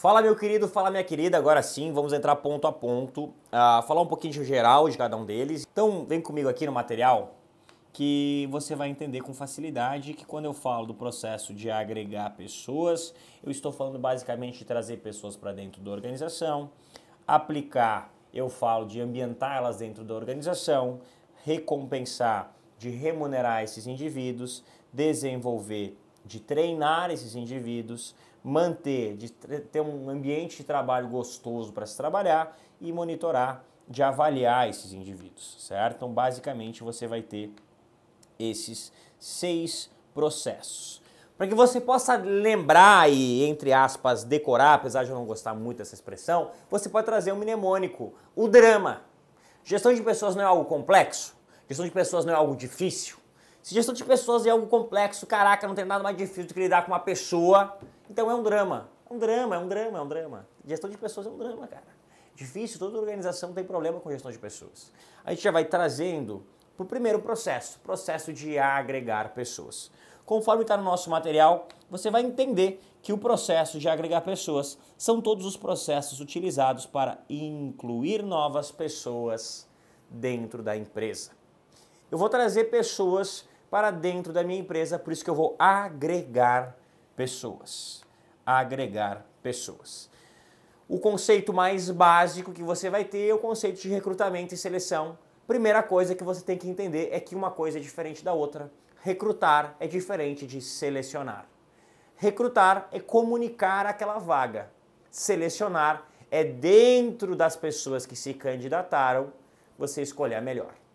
Fala meu querido, fala minha querida, agora sim vamos entrar ponto a ponto, uh, falar um pouquinho de geral de cada um deles. Então vem comigo aqui no material que você vai entender com facilidade que quando eu falo do processo de agregar pessoas, eu estou falando basicamente de trazer pessoas para dentro da organização, aplicar, eu falo de ambientar elas dentro da organização, recompensar, de remunerar esses indivíduos, desenvolver de treinar esses indivíduos, manter, de ter um ambiente de trabalho gostoso para se trabalhar e monitorar, de avaliar esses indivíduos, certo? Então, basicamente, você vai ter esses seis processos. Para que você possa lembrar e, entre aspas, decorar, apesar de eu não gostar muito dessa expressão, você pode trazer um mnemônico, o drama. Gestão de pessoas não é algo complexo, gestão de pessoas não é algo difícil. Se gestão de pessoas é algo complexo, caraca, não tem nada mais difícil do que lidar com uma pessoa, então é um drama. É um drama, é um drama, é um drama. Gestão de pessoas é um drama, cara. Difícil, toda organização tem problema com gestão de pessoas. A gente já vai trazendo para o primeiro processo, processo de agregar pessoas. Conforme está no nosso material, você vai entender que o processo de agregar pessoas são todos os processos utilizados para incluir novas pessoas dentro da empresa. Eu vou trazer pessoas para dentro da minha empresa, por isso que eu vou agregar pessoas. Agregar pessoas. O conceito mais básico que você vai ter é o conceito de recrutamento e seleção. Primeira coisa que você tem que entender é que uma coisa é diferente da outra. Recrutar é diferente de selecionar. Recrutar é comunicar aquela vaga. Selecionar é dentro das pessoas que se candidataram você escolher a melhor.